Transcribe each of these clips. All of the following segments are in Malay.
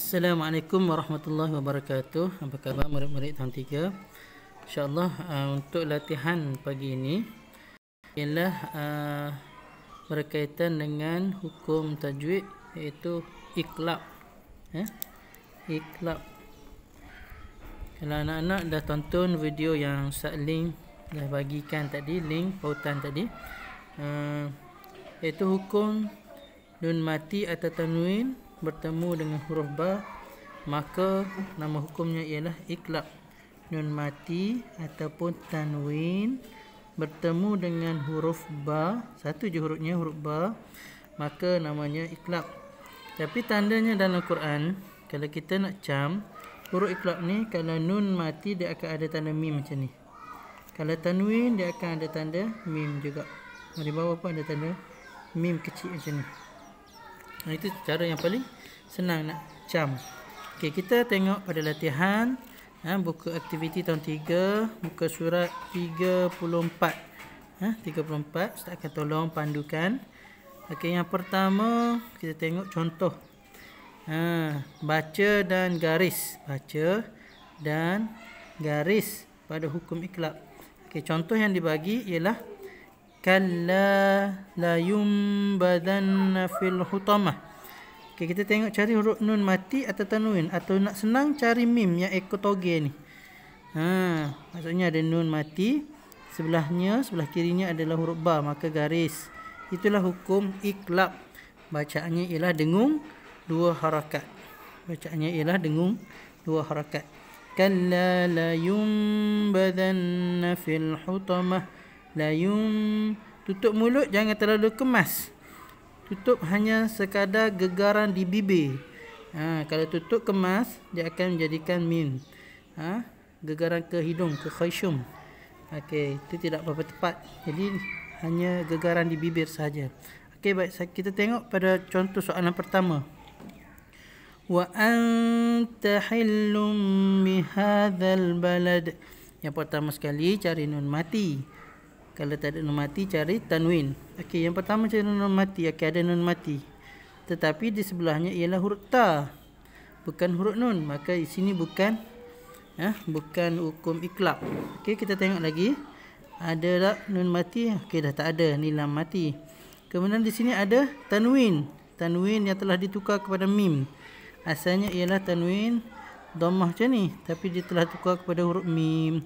Assalamualaikum warahmatullahi wabarakatuh. Apa khabar murid-murid tahun 3? Insyaallah uh, untuk latihan pagi ini ialah uh, berkaitan dengan hukum tajwid iaitu iqlab. Eh? Iqlab. Kalau anak-anak dah tonton video yang Ustaz Ling dah bagikan tadi link pautan tadi uh, iaitu hukum nun mati atau tanwin bertemu dengan huruf ba maka nama hukumnya ialah iklab nun mati ataupun tanwin bertemu dengan huruf ba satu je hurufnya huruf ba maka namanya iklab tapi tandanya dalam Quran kalau kita nak cam huruf iklab ni kalau nun mati dia akan ada tanda mim macam ni kalau tanwin dia akan ada tanda mim juga di bawah pun ada tanda mim kecil macam ni itu cara yang paling senang nak cam. Okey, kita tengok pada latihan ha, buku aktiviti tahun 3 muka surat 34. Ha 34 saya akan tolong pandukan. Okey, yang pertama kita tengok contoh. Ha baca dan garis. Baca dan garis pada hukum iklab. Okey, contoh yang dibagi ialah كلا لا ينبذن fil الحطمة okay, kita tengok cari huruf nun mati atau tanwin atau nak senang cari mim yang ekor toge ni ha, maksudnya ada nun mati sebelahnya sebelah kirinya adalah huruf ba maka garis itulah hukum iklab bacaannya ialah dengung dua harakat bacaannya ialah dengung dua harakat kalla la yumbadanna fil hutamah layum tutup mulut jangan terlalu kemas tutup hanya sekadar gegaran di bibir ha, kalau tutup kemas dia akan menjadikan min ha, gegaran ke hidung ke khayshum Okay itu tidak apa-apa tepat jadi hanya gegaran di bibir saja Okay baik kita tengok pada contoh soalan pertama wa anta hillum bi hadzal balad yang pertama sekali cari nun mati kalau tak ada nun mati cari tanwin. Okey yang pertama cari nun mati. Okey ada nun mati. Tetapi di sebelahnya ialah huruf ta. Bukan huruf nun. Maka di sini bukan ya, bukan hukum iklab. Okey kita tengok lagi. Ada tak nun mati? Okey dah tak ada. Nilam mati. Kemudian di sini ada tanwin. Tanwin yang telah ditukar kepada mim. Asalnya ialah tanwin domah macam ni. Tapi dia telah tukar kepada huruf mim.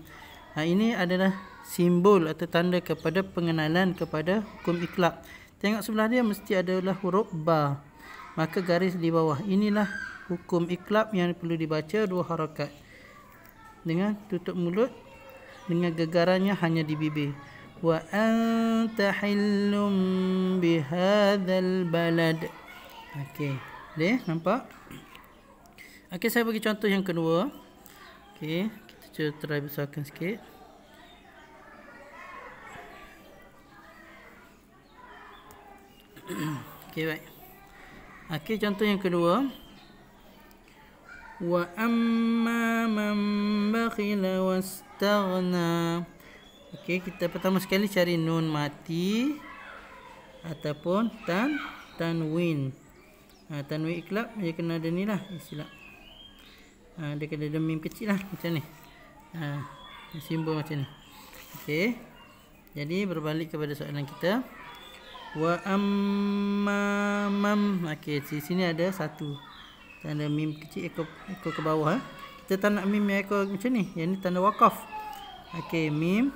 Ha, ini adalah simbol atau tanda kepada pengenalan kepada hukum ikhlaq. Tengok sebelah dia mesti adalah huruf ba. Maka garis di bawah inilah hukum ikhlaq yang perlu dibaca dua harakat. Dengan tutup mulut dengan gegarannya hanya di bibir. Wa anta hillum bihadzal balad. Okey. Boleh nampak? Okey, saya bagi contoh yang kedua. Okey, kita cuba try besarkan sikit. Okey baik. Okey contoh yang kedua. Wa amma man bakhila wastaghna. Okey kita pertama sekali cari nun mati ataupun tan tanwin. Ha, tanwin iklab dia kena ada ni lah istilah. Ha, dia kena ada mim kecil lah macam ni. Ha, simbol macam ni. Okey. Jadi berbalik kepada soalan kita. Wa amma mam Okey, di sini ada satu Tanda mim kecil ekor, ekor ke bawah ha? Kita tak nak mim yang ekor macam ni Yang ni tanda waqaf. Okey, mim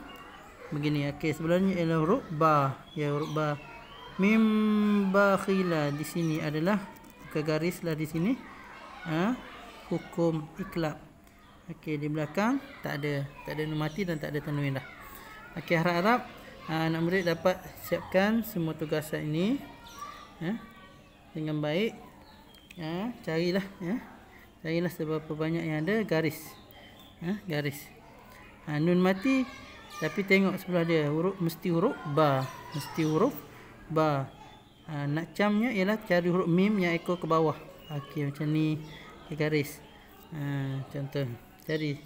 Begini, okey sebelumnya ialah huruf ba Ya, huruf ba Mim ba khila Di sini adalah ke garis lah di sini ha? Hukum ikhlab Okey, di belakang tak ada Tak ada nu mati dan tak ada tanwin dah Okey, harap-harap Ha, anak murid dapat siapkan semua tugasan ini ya, dengan baik ya, carilah ya, carilah seberapa banyak yang ada garis ya, garis ha, nun mati tapi tengok sebelah dia huruf mesti huruf ba mesti huruf ba ha, nak camnya ialah cari huruf mim yang ekor ke bawah okey macam ni garis ha, contoh cari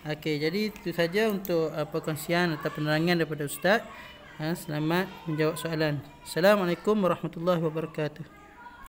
Okey, jadi itu saja untuk uh, perkongsian atau penerangan daripada Ustaz. Ha, selamat menjawab soalan. Assalamualaikum warahmatullahi wabarakatuh.